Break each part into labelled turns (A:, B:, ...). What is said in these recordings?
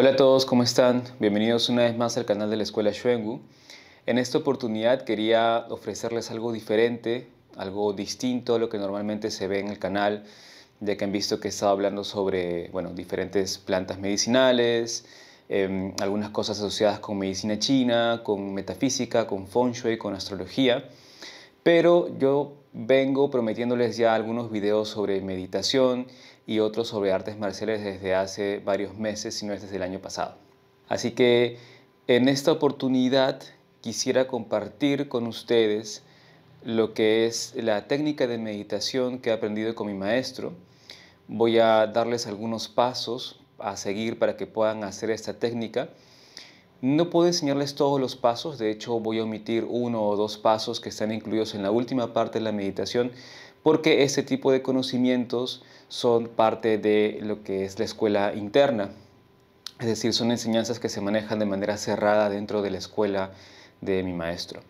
A: Hola a todos, ¿cómo están? Bienvenidos una vez más al canal de la Escuela Shuengu. En esta oportunidad quería ofrecerles algo diferente, algo distinto a lo que normalmente se ve en el canal, ya que han visto que he estado hablando sobre bueno, diferentes plantas medicinales, em, algunas cosas asociadas con medicina china, con metafísica, con feng shui, con astrología. Pero yo vengo prometiéndoles ya algunos videos sobre meditación y otros sobre artes marciales desde hace varios meses, si no es desde el año pasado. Así que en esta oportunidad quisiera compartir con ustedes lo que es la técnica de meditación que he aprendido con mi maestro. Voy a darles algunos pasos a seguir para que puedan hacer esta técnica no puedo enseñarles todos los pasos, de hecho voy a omitir uno o dos pasos que están incluidos en la última parte de la meditación porque ese tipo de conocimientos son parte de lo que es la escuela interna, es decir, son enseñanzas que se manejan de manera cerrada dentro de la escuela de mi maestro.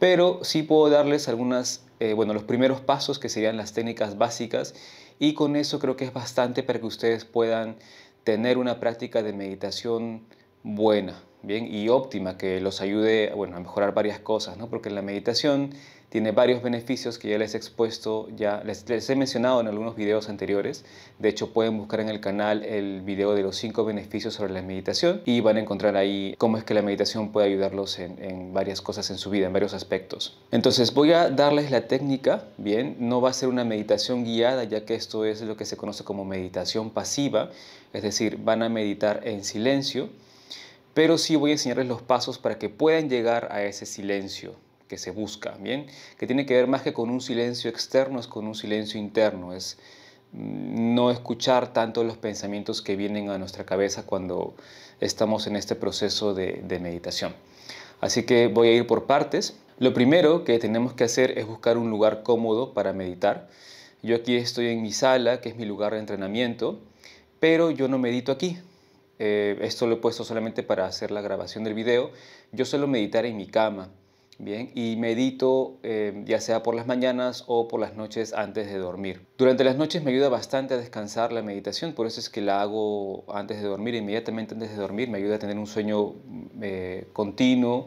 A: Pero sí puedo darles algunos, eh, bueno, los primeros pasos que serían las técnicas básicas y con eso creo que es bastante para que ustedes puedan tener una práctica de meditación buena, bien y óptima que los ayude a mejorar varias cosas, ¿no? porque la meditación tiene varios beneficios que ya les he expuesto, ya les, he mencionado en algunos videos anteriores. De hecho, pueden buscar en el canal el video de los cinco beneficios sobre la meditación y van a encontrar ahí cómo es que la meditación puede ayudarlos en, en, varias cosas en su vida, en varios aspectos. Entonces, voy a darles la técnica, bien, no va a ser una meditación guiada, ya que esto es lo que se conoce como meditación pasiva, es decir, van a meditar en silencio pero sí voy a enseñarles los pasos para que puedan llegar a ese silencio que se busca, ¿bien? Que tiene que ver más que con un silencio externo, es con un silencio interno, es mm, no escuchar tanto los pensamientos que vienen a nuestra cabeza cuando estamos en este proceso de, de meditación. Así que voy a ir por partes. Lo primero que tenemos que hacer es buscar un lugar cómodo para meditar. Yo aquí estoy en mi sala, que es mi lugar de entrenamiento, pero yo no medito aquí, eh, esto lo he puesto solamente para hacer la grabación del video, yo suelo meditar en mi cama, ¿bien? Y medito eh, ya sea por las mañanas o por las noches antes de dormir. Durante las noches me ayuda bastante a descansar la meditación, por eso es que la hago antes de dormir, inmediatamente antes de dormir, me ayuda a tener un sueño eh, continuo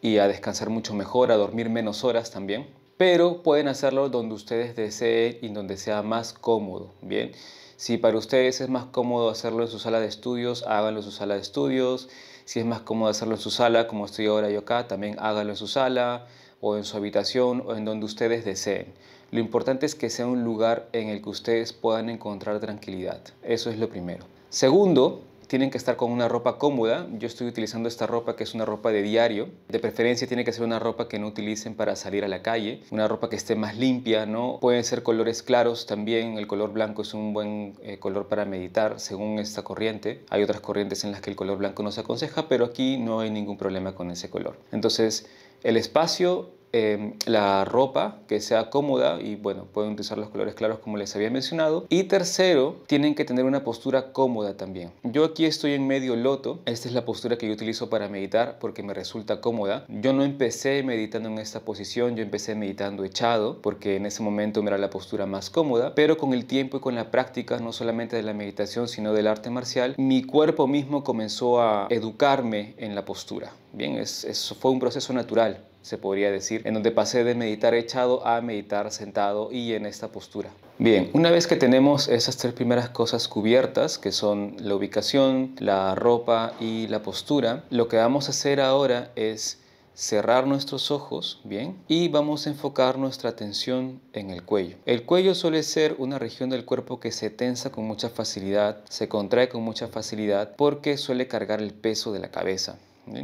A: y a descansar mucho mejor, a dormir menos horas también pero pueden hacerlo donde ustedes deseen y donde sea más cómodo, ¿bien? Si para ustedes es más cómodo hacerlo en su sala de estudios, háganlo en su sala de estudios. Si es más cómodo hacerlo en su sala, como estoy ahora yo acá, también háganlo en su sala o en su habitación o en donde ustedes deseen. Lo importante es que sea un lugar en el que ustedes puedan encontrar tranquilidad. Eso es lo primero. Segundo, tienen que estar con una ropa cómoda. Yo estoy utilizando esta ropa que es una ropa de diario. De preferencia tiene que ser una ropa que no utilicen para salir a la calle, una ropa que esté más limpia, ¿no? Pueden ser colores claros también, el color blanco es un buen eh, color para meditar según esta corriente. Hay otras corrientes en las que el color blanco no se aconseja, pero aquí no hay ningún problema con ese color. Entonces, el espacio Em, la ropa que sea cómoda y bueno, pueden utilizar los colores claros como les había mencionado. Y tercero, tienen que tener una postura cómoda también. Yo aquí estoy en medio loto, esta es la postura que yo utilizo para meditar porque me resulta cómoda. Yo no empecé meditando en esta posición, yo empecé meditando echado porque en ese momento me era la postura más cómoda, pero con el tiempo y con la práctica, no solamente de la meditación, sino del arte marcial, mi cuerpo mismo comenzó a educarme en la postura. Bien, eso fue un proceso natural se podría decir, en donde pasé de meditar echado a meditar sentado y en esta postura. Bien, una vez que tenemos esas tres primeras cosas cubiertas, que son la ubicación, la ropa y la postura, lo que vamos a hacer ahora es cerrar nuestros ojos, bien, y vamos a enfocar nuestra atención en el cuello. El cuello suele ser una región del cuerpo que se tensa con mucha facilidad, se contrae con mucha facilidad porque suele cargar el peso de la cabeza.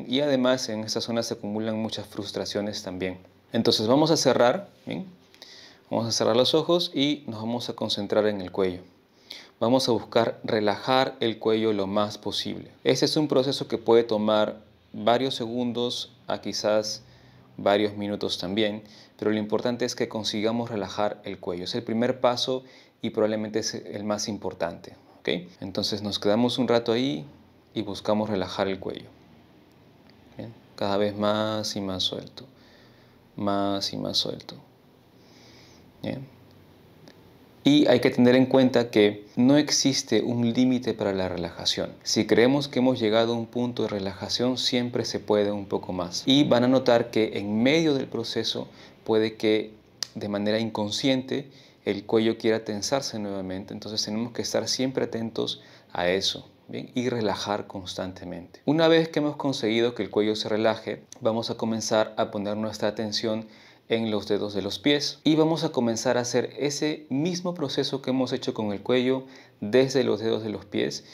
A: Y además en esta zona se acumulan muchas frustraciones también. Entonces vamos a cerrar, Vamos a cerrar los ojos y nos vamos a concentrar en el cuello. Vamos a buscar relajar el cuello lo más posible. Este es un proceso que puede tomar varios segundos a quizás varios minutos también, pero lo importante es que consigamos relajar el cuello. Es el primer paso y probablemente es el más importante. Entonces nos quedamos un rato ahí y buscamos relajar el cuello cada vez más y más suelto, más y más suelto. Y hay que tener en cuenta que no existe un límite para la relajación. Si creemos que hemos llegado a un punto de relajación, siempre se puede un poco más. Y van a notar que en medio del proceso puede que de manera inconsciente el cuello quiera tensarse nuevamente. Entonces tenemos que estar siempre atentos a eso y relajar constantemente. Una vez que hemos conseguido que el cuello se relaje, vamos a comenzar a poner nuestra atención en los dedos de los pies y vamos a comenzar a hacer ese mismo proceso que hemos hecho con el cuello desde los dedos de los pies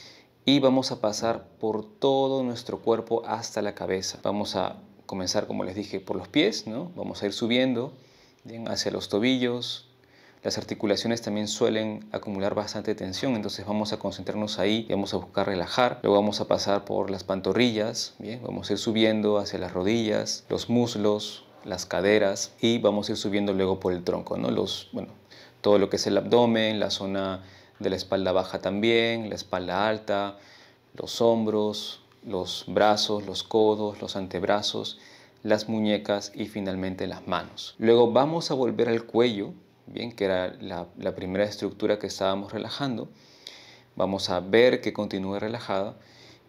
A: y vamos a pasar por todo nuestro cuerpo hasta la cabeza. Vamos a comenzar, como les dije, por los pies, ¿no? Vamos a ir subiendo hacia los tobillos, las articulaciones también suelen acumular bastante tensión, entonces vamos a concentrarnos ahí y vamos a buscar relajar. Luego vamos a pasar por las pantorrillas, ¿bien? vamos a ir subiendo hacia las rodillas, los muslos, las caderas y vamos a ir subiendo luego por el tronco, ¿no? Los, bueno, todo lo que es el abdomen, la zona de la espalda baja también, la espalda alta, los hombros, los brazos, los codos, los antebrazos, las muñecas y finalmente las manos. Luego vamos a volver al cuello bien, que era la, primera estructura que estábamos relajando. Vamos a ver que continúe relajada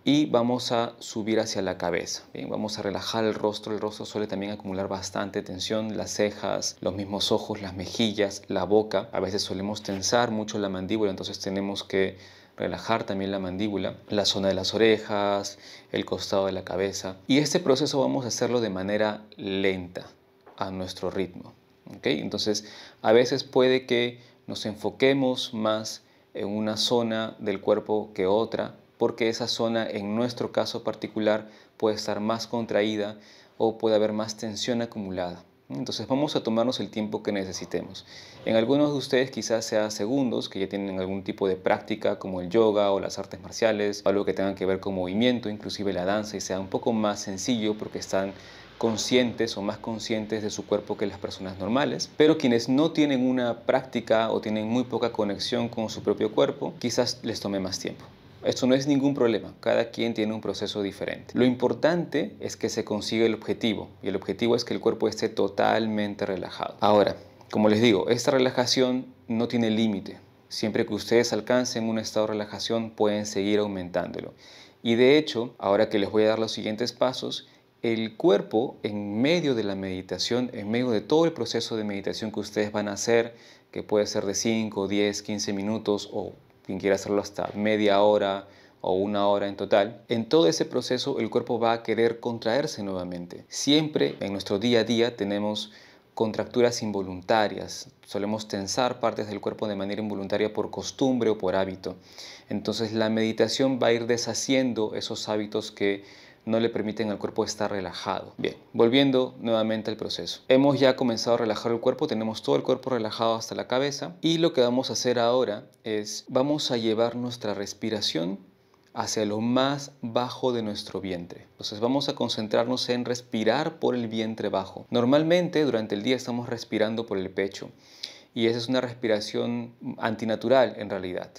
A: y vamos a subir hacia la cabeza. Bien, vamos a relajar el rostro. El rostro suele también acumular bastante tensión, las cejas, los mismos ojos, las mejillas, la boca. A veces solemos tensar mucho la mandíbula, entonces tenemos que relajar también la mandíbula, la zona de las orejas, el costado de la cabeza. Y este proceso vamos a hacerlo de manera lenta, a nuestro ritmo. Entonces, a veces puede que nos enfoquemos más en una zona del cuerpo que otra, porque esa zona en nuestro caso particular puede estar más contraída o puede haber más tensión acumulada. Entonces vamos a tomarnos el tiempo que necesitemos. En algunos de ustedes quizás sea segundos, que ya tienen algún tipo de práctica como el yoga o las artes marciales, algo que tenga que ver con movimiento, inclusive la danza, y sea un poco más sencillo porque están conscientes o más conscientes de su cuerpo que las personas normales, pero quienes no tienen una práctica o tienen muy poca conexión con su propio cuerpo, quizás les tome más tiempo. Esto no es ningún problema, cada quien tiene un proceso diferente. Lo importante es que se consiga el objetivo, y el objetivo es que el cuerpo esté totalmente relajado. Ahora, como les digo, esta relajación no tiene límite. Siempre que ustedes alcancen un estado de relajación pueden seguir aumentándolo. Y de hecho, ahora que les voy a dar los siguientes pasos, el cuerpo en medio de la meditación, en medio de todo el proceso de meditación que ustedes van a hacer, que puede ser de 5, 10, 15 minutos o quien quiera hacerlo hasta media hora o una hora en total, en todo ese proceso el cuerpo va a querer contraerse nuevamente. Siempre en nuestro día a día tenemos contracturas involuntarias. Solemos tensar partes del cuerpo de manera involuntaria por costumbre o por hábito. Entonces la meditación va a ir deshaciendo esos hábitos que no le permiten al cuerpo estar relajado. Bien, volviendo nuevamente al proceso. Hemos ya comenzado a relajar el cuerpo, tenemos todo el cuerpo relajado hasta la cabeza y lo que vamos a hacer ahora es vamos a llevar nuestra respiración hacia lo más bajo de nuestro vientre. Entonces vamos a concentrarnos en respirar por el vientre bajo. Normalmente durante el día estamos respirando por el pecho y esa es una respiración antinatural en realidad.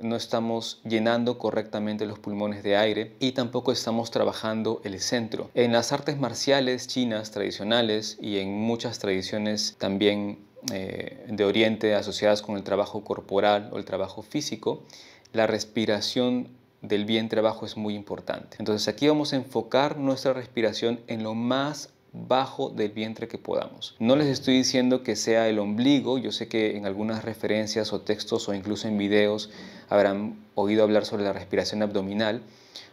A: No estamos llenando correctamente los pulmones de aire y tampoco estamos trabajando el centro. En las artes marciales chinas tradicionales y en muchas tradiciones también eh, de Oriente asociadas con el trabajo corporal o el trabajo físico, la respiración del bien trabajo es muy importante. Entonces aquí vamos a enfocar nuestra respiración en lo más bajo del vientre que podamos. No les estoy diciendo que sea el ombligo, yo sé que en algunas referencias o textos o incluso en videos habrán oído hablar sobre la respiración abdominal.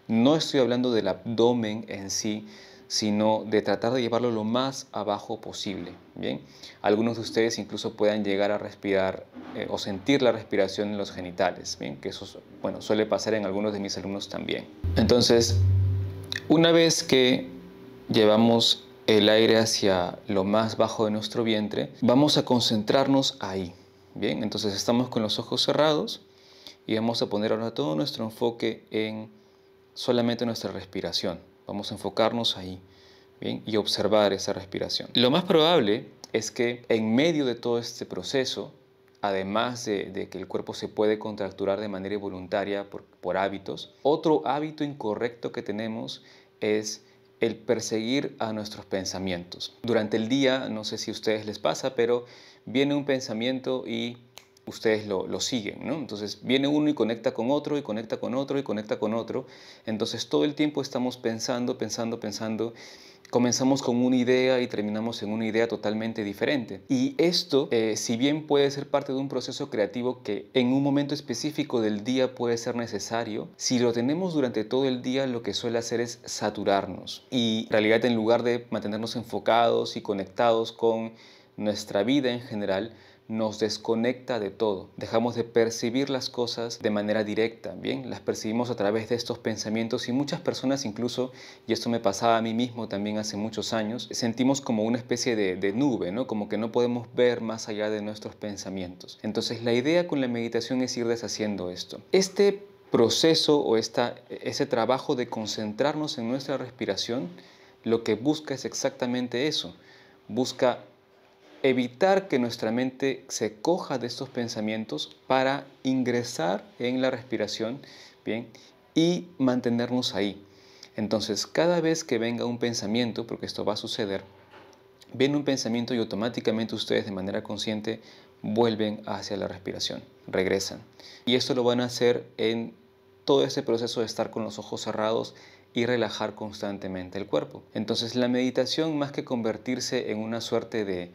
A: No estoy hablando del abdomen en sí, sino de tratar de llevarlo lo más abajo posible. Bien, algunos de ustedes incluso puedan llegar a respirar eh, o sentir la respiración en los genitales. Bien, que eso bueno suele pasar en algunos de mis alumnos también. Entonces, una vez que llevamos el aire hacia lo más bajo de nuestro vientre, vamos a concentrarnos ahí. Bien, entonces estamos con los ojos cerrados y vamos a poner ahora todo nuestro enfoque en solamente nuestra respiración. Vamos a enfocarnos ahí ¿bien? y observar esa respiración. Lo más probable es que en medio de todo este proceso, además de, que el cuerpo se puede contracturar de manera involuntaria por hábitos, otro hábito incorrecto que tenemos es el perseguir a nuestros pensamientos. Durante el día, no sé si a ustedes les pasa, pero viene un pensamiento y ustedes lo, siguen, ¿no? Entonces viene uno y conecta con otro y conecta con otro y conecta con otro. Entonces todo el tiempo estamos pensando, pensando, pensando. Comenzamos con una idea y terminamos en una idea totalmente diferente. Y esto, eh, si bien puede ser parte de un proceso creativo que en un momento específico del día puede ser necesario, si lo tenemos durante todo el día lo que suele hacer es saturarnos. Y en realidad en lugar de mantenernos enfocados y conectados con nuestra vida en general, nos desconecta de todo. Dejamos de percibir las cosas de manera directa, ¿bien? Las percibimos a través de estos pensamientos y muchas personas incluso, y esto me pasaba a mí mismo también hace muchos años, sentimos como una especie de, nube, ¿no? Como que no podemos ver más allá de nuestros pensamientos. Entonces la idea con la meditación es ir deshaciendo esto. Este proceso o esta, ese trabajo de concentrarnos en nuestra respiración, lo que busca es exactamente eso. Busca evitar que nuestra mente se coja de estos pensamientos para ingresar en la respiración, ¿bien? Y mantenernos ahí. Entonces, cada vez que venga un pensamiento, porque esto va a suceder, ven un pensamiento y automáticamente ustedes de manera consciente vuelven hacia la respiración, regresan. Y esto lo van a hacer en todo ese proceso de estar con los ojos cerrados y relajar constantemente el cuerpo. Entonces, la meditación más que convertirse en una suerte de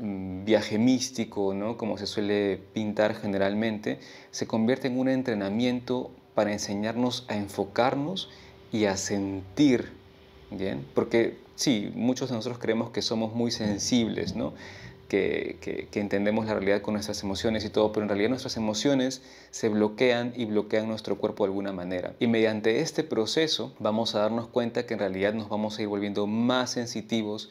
A: viaje místico, ¿no? como se suele pintar generalmente, se convierte en un entrenamiento para enseñarnos a enfocarnos y a sentir, ¿bien? Porque sí, muchos de nosotros creemos que somos muy sensibles, ¿no? Que, que, que, entendemos la realidad con nuestras emociones y todo, pero en realidad nuestras emociones se bloquean y bloquean nuestro cuerpo de alguna manera. Y mediante este proceso vamos a darnos cuenta que en realidad nos vamos a ir volviendo más sensitivos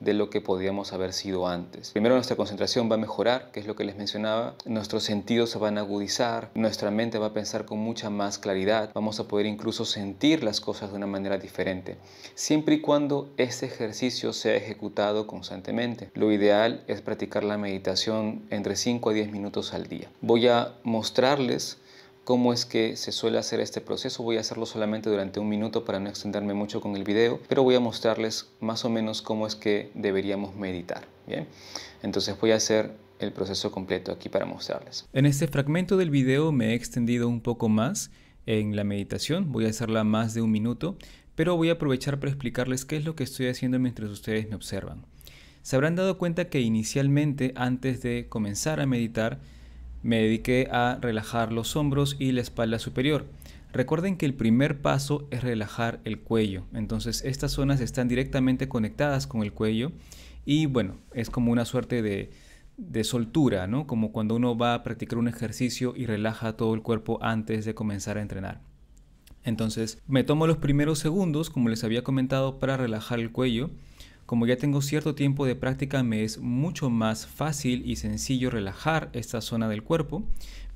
A: de lo que podíamos haber sido antes. Primero nuestra concentración va a mejorar, que es lo que les mencionaba, nuestros sentidos se van a agudizar, nuestra mente va a pensar con mucha más claridad, vamos a poder incluso sentir las cosas de una manera diferente, siempre y cuando este ejercicio sea ejecutado constantemente. Lo ideal es practicar la meditación entre 5 a 10 minutos al día. Voy a mostrarles cómo es que se suele hacer este proceso. Voy a hacerlo solamente durante un minuto para no extenderme mucho con el video, pero voy a mostrarles más o menos cómo es que deberíamos meditar. Bien, entonces voy a hacer el proceso completo aquí para mostrarles. En este fragmento del video me he extendido un poco más en la meditación, voy a hacerla más de un minuto, pero voy a aprovechar para explicarles qué es lo que estoy haciendo mientras ustedes me observan. Se habrán dado cuenta que inicialmente, antes de comenzar a meditar, me dediqué a relajar los hombros y la espalda superior. Recuerden que el primer paso es relajar el cuello, entonces estas zonas están directamente conectadas con el cuello y bueno, es como una suerte de, soltura, ¿no? Como cuando uno va a practicar un ejercicio y relaja todo el cuerpo antes de comenzar a entrenar. Entonces me tomo los primeros segundos, como les había comentado, para relajar el cuello como ya tengo cierto tiempo de práctica me es mucho más fácil y sencillo relajar esta zona del cuerpo,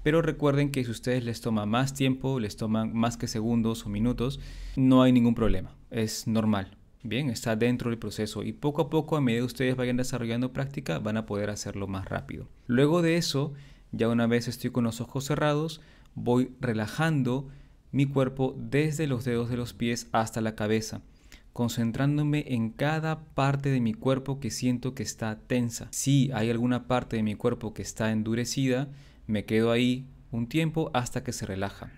A: pero recuerden que si a ustedes les toma más tiempo, les toman más que segundos o minutos, no hay ningún problema, es normal. Bien, está dentro del proceso y poco a poco a medida que ustedes vayan desarrollando práctica van a poder hacerlo más rápido. Luego de eso, ya una vez estoy con los ojos cerrados, voy relajando mi cuerpo desde los dedos de los pies hasta la cabeza concentrándome en cada parte de mi cuerpo que siento que está tensa. Si hay alguna parte de mi cuerpo que está endurecida, me quedo ahí un tiempo hasta que se relaja.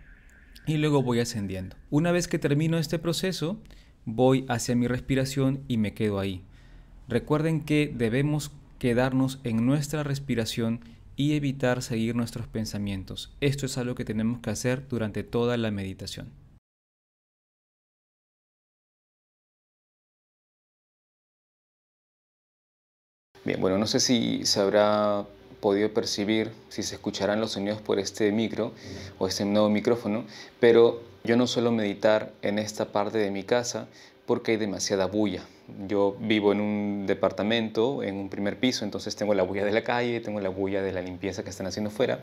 A: Y luego voy ascendiendo. Una vez que termino este proceso, voy hacia mi respiración y me quedo ahí. Recuerden que debemos quedarnos en nuestra respiración y evitar seguir nuestros pensamientos. Esto es algo que tenemos que hacer durante toda la meditación. Bien, bueno, no sé si se habrá podido percibir, si se escucharán los sonidos por este micro o este nuevo micrófono, pero yo no suelo meditar en esta parte de mi casa porque hay demasiada bulla. Yo vivo en un departamento, en un primer piso, entonces tengo la bulla de la calle, tengo la bulla de la limpieza que están haciendo fuera.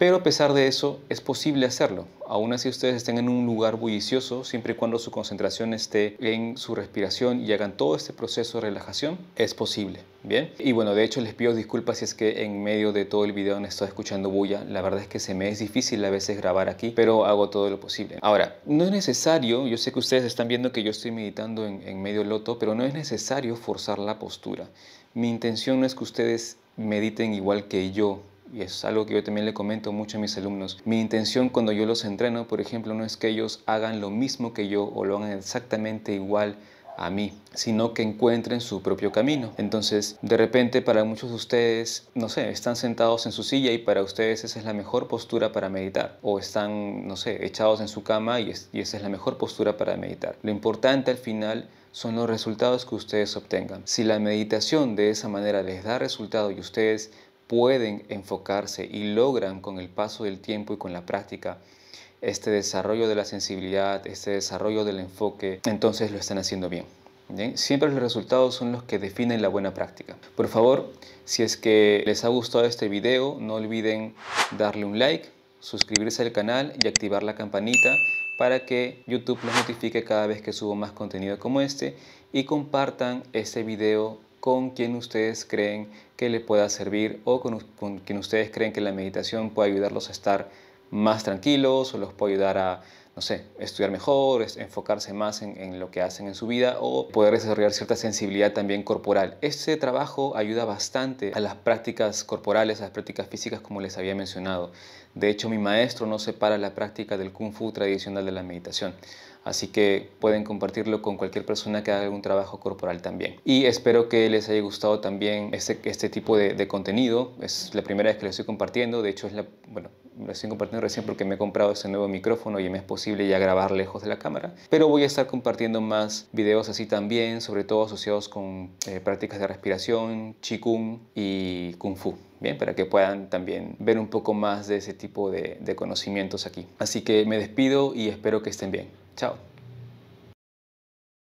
A: Pero a pesar de eso, es posible hacerlo, aún así ustedes estén en un lugar bullicioso, siempre y cuando su concentración esté en su respiración y hagan todo este proceso de relajación, es posible, ¿bien? Y bueno, de hecho les pido disculpas si es que en medio de todo el video me estoy escuchando bulla, la verdad es que se me es difícil a veces grabar aquí, pero hago todo lo posible. Ahora, no es necesario, yo sé que ustedes están viendo que yo estoy meditando en, en medio loto, pero no es necesario forzar la postura. Mi intención no es que ustedes mediten igual que yo y es algo que yo también le comento mucho a mis alumnos. Mi intención cuando yo los entreno, por ejemplo, no es que ellos hagan lo mismo que yo o lo hagan exactamente igual a mí, sino que encuentren su propio camino. Entonces, de repente para muchos de ustedes, no sé, están sentados en su silla y para ustedes esa es la mejor postura para meditar. O están, no sé, echados en su cama y, y esa es la mejor postura para meditar. Lo importante al final son los resultados que ustedes obtengan. Si la meditación de esa manera les da resultado y ustedes pueden enfocarse y logran con el paso del tiempo y con la práctica este desarrollo de la sensibilidad, este desarrollo del enfoque, entonces lo están haciendo bien. Siempre los resultados son los que definen la buena práctica. Por favor, si es que les ha gustado este video, no olviden darle un like, suscribirse al canal y activar la campanita para que YouTube los notifique cada vez que subo más contenido como este y compartan este video con quien ustedes creen que le pueda servir o con, quien ustedes creen que la meditación puede ayudarlos a estar más tranquilos o los puede ayudar a no sé, estudiar mejor, enfocarse más en, lo que hacen en su vida o poder desarrollar cierta sensibilidad también corporal. Este trabajo ayuda bastante a las prácticas corporales, a las prácticas físicas como les había mencionado. De hecho, mi maestro no separa la práctica del kung fu tradicional de la meditación. Así que pueden compartirlo con cualquier persona que haga algún trabajo corporal también. Y espero que les haya gustado también este, este tipo de, de contenido. Es la primera vez que lo estoy compartiendo. De hecho, es la, bueno, lo estoy compartiendo recién porque me he comprado este nuevo micrófono y me es posible ya grabar lejos de la cámara. Pero voy a estar compartiendo más videos así también, sobre todo asociados con eh, prácticas de respiración, Qigong y Kung Fu. Bien, para que puedan también ver un poco más de ese tipo de conocimientos aquí. Así que me despido y espero que estén bien. Chao.